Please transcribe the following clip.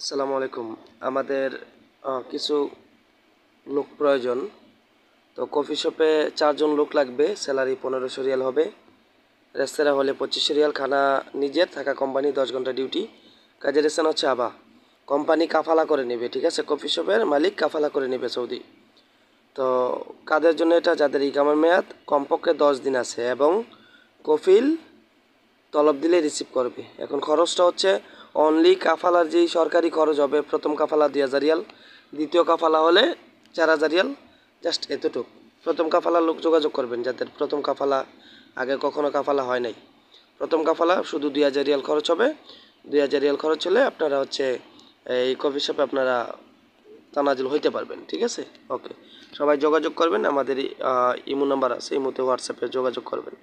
আসসালামু আলাইকুম আমাদের কিছু লোক প্রয়োজন তো কফি শপে চারজন লোক লাগবে স্যালারি পনেরোশো রিয়াল হবে রেস্তোরাঁ হলে পঁচিশশো রিয়াল খানা নিজের থাকা কোম্পানি দশ ঘন্টা ডিউটি কাজের স্থান হচ্ছে আবা কোম্পানি কাফালা করে নেবে ঠিক আছে কফি শপের মালিক কাফালা করে নেবে সৌদি তো কাদের জন্য এটা যাদের ইকামের মেয়াদ কমপক্ষে দশ দিন আছে এবং কফিল তলব দিলে রিসিভ করবে এখন খরচটা হচ্ছে অনলি কাফালার যেই সরকারি খরচ হবে প্রথম কাফালা দুই হাজার রিয়াল দ্বিতীয় কাফালা হলে চার হাজার রিয়াল জাস্ট এতটুক প্রথম কাফালা লোক যোগাযোগ করবেন যাদের প্রথম কাফালা আগে কখনো কাফালা হয় নাই প্রথম কাফালা শুধু দুই হাজার রিয়াল খরচ হবে দুই হাজার রিয়াল খরচ হলে আপনারা হচ্ছে এই কফি শপে আপনারা তানাজুল হইতে পারবেন ঠিক আছে ওকে সবাই যোগাযোগ করবেন আমাদের ইমো নাম্বার আছে ইমোতে হোয়াটসঅ্যাপে যোগাযোগ করবেন